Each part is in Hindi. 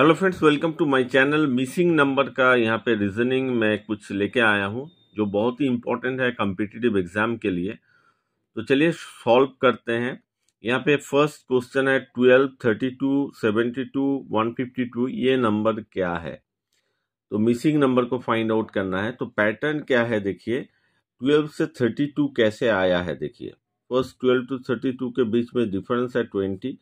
Hello friends welcome to my channel missing number का यहाँ पे रीजनिंग मैं कुछ लेके आया हूँ जो बहुत ही इम्पोर्टेंट है कम्पिटिटिव एग्जाम के लिए तो चलिए सॉल्व करते हैं यहाँ पे फर्स्ट क्वेश्चन है twelve thirty two seventy two one fifty two ये नंबर क्या है तो मिसिंग नंबर को फाइंड आउट करना है तो पैटर्न क्या है देखिए ट्वेल्व से थर्टी टू कैसे आया है देखिए first twelve to thirty two के बीच में डिफरेंस है twenty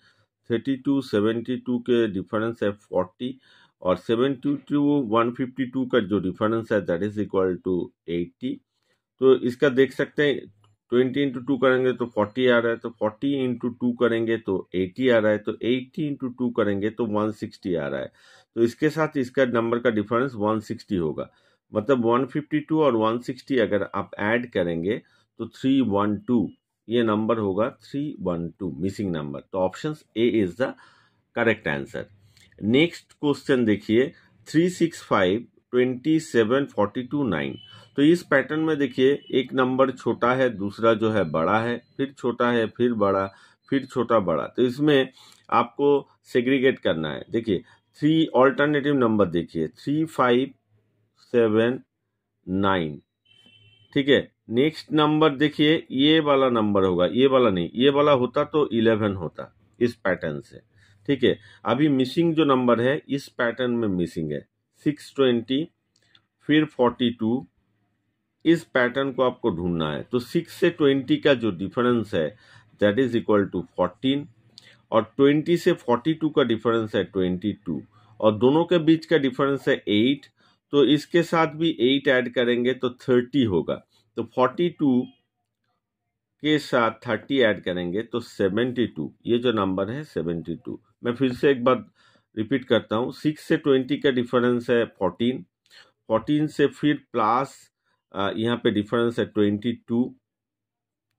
thirty two seventy two के डिफरेंस है फोर्टी और seventy two one fifty two का जो डिफरेंस है that is equal to eighty तो इसका देख सकते हैं ट्वेंटी इंटू टू करेंगे तो फोर्टी आ रहा है तो फोर्टी इंटू टू करेंगे तो एटी आ रहा है तो एट्टी इंटू टू करेंगे तो वन सिक्सटी आ रहा है तो इसके साथ इसका नंबर का डिफरेंस वन सिक्सटी होगा मतलब वन फिफ्टी टू और वन सिक्सटी अगर आप ऐड करेंगे तो थ्री वन टू ये नंबर होगा three one two missing number तो option A is the correct answer next question देखिए three six five twenty seven forty two nine तो इस पैटर्न में देखिए एक नंबर छोटा है दूसरा जो है बड़ा है फिर छोटा है फिर बड़ा फिर छोटा बड़ा तो इसमें आपको सेग्रीगेट करना है देखिए थ्री ऑल्टरनेटिव नंबर देखिए थ्री फाइव सेवन नाइन ठीक है नेक्स्ट नंबर देखिए ये वाला नंबर होगा ये वाला नहीं ये वाला होता तो इलेवन होता इस पैटर्न से ठीक है अभी मिसिंग जो नंबर है इस पैटर्न में मिसिंग है सिक्स ट्वेंटी फिर फोर्टी टू इस पैटर्न को आपको ढूंढना है तो सिक्स से ट्वेंटी का जो डिफरेंस है that is equal to fourteen और ट्वेंटी से फोर्टी टू का डिफरेंस है ट्वेंटी टू और दोनों के बीच का डिफरेंस है एट तो इसके साथ भी एट ऐड करेंगे तो थर्टी होगा तो फोर्टी टू के साथ थर्टी ऐड करेंगे तो सेवेंटी टू ये जो नंबर है सेवेंटी टू मैं फिर से एक बार रिपीट करता हूँ सिक्स से ट्वेंटी का डिफरेंस है फोर्टीन फोर्टीन से फिर प्लस यहाँ पे डिफरेंस है ट्वेंटी टू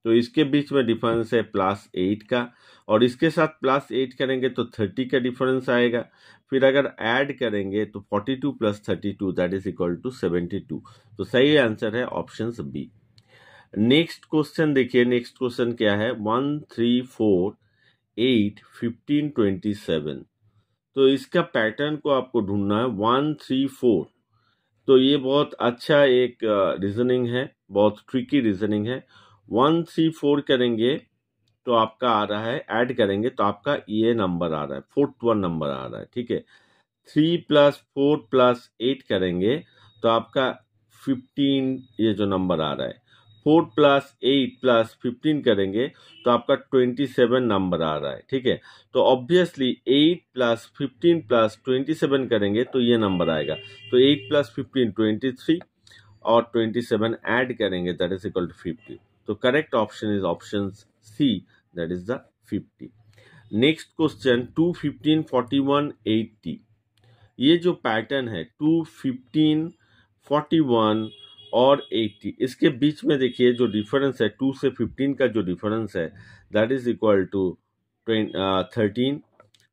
तो इसके बीच में डिफरेंस है प्लस एट का और इसके साथ प्लस एट करेंगे तो थर्टी का डिफरेंस आएगा फिर अगर ऐड करेंगे तो forty two plus thirty two that is equal to seventy two तो सही आंसर है ऑप्शन बी नेक्स्ट क्वेश्चन देखिए नेक्स्ट क्वेश्चन क्या है one three four eight fifteen twenty seven तो इसका पैटर्न को आपको ढूंढना है वन थ्री फोर तो ये बहुत अच्छा एक रीजनिंग uh, है बहुत ट्रिकी रीजनिंग है वन थ्री फोर करेंगे तो आपका आ रहा है ऐड करेंगे तो आपका ये e नंबर आ रहा है फोर्थ वन नंबर आ रहा है ठीक है three plus four plus eight करेंगे तो आपका फिफ्टीन ये जो नंबर आ रहा है four plus eight plus fifteen करेंगे तो आपका ट्वेंटी सेवन नंबर आ रहा है ठीक है तो obviously eight plus fifteen plus twenty seven करेंगे तो ये नंबर आएगा तो eight plus fifteen twenty three और ट्वेंटी सेवन ऐड करेंगे that is equal to fifty तो correct option is option C that is the 50. Next question two fifteen forty one eighty ये जो पैटर्न है टू फिफ्टीन फोर्टी वन और एट्टी इसके बीच में देखिए जो डिफरेंस है टू से फिफ्टीन का जो डिफरेंस है that is equal to thirteen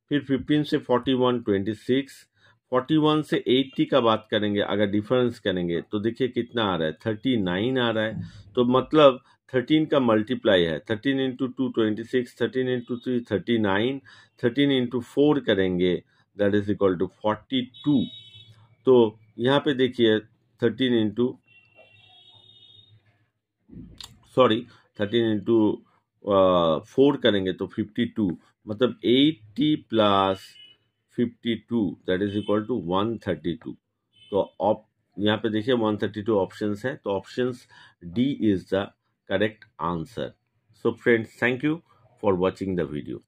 फिर फिफ्टीन से forty one twenty six forty one से एट्टी का बात करेंगे अगर डिफरेंस करेंगे तो देखिए कितना आ रहा है थर्टी नाइन आ रहा है तो मतलब थर्टीन का मल्टीप्लाई है thirteen into two twenty six thirteen into three thirty nine thirteen into four करेंगे that is equal to forty two तो यहाँ पे देखिए thirteen into sorry thirteen into four करेंगे तो फिफ्टी टू मतलब eighty plus fifty two that is equal to one thirty two तो ऑप यहाँ पे देखिए वन थर्टी टू ऑप्शन है तो option D is the correct answer. So friends, thank you for watching the video.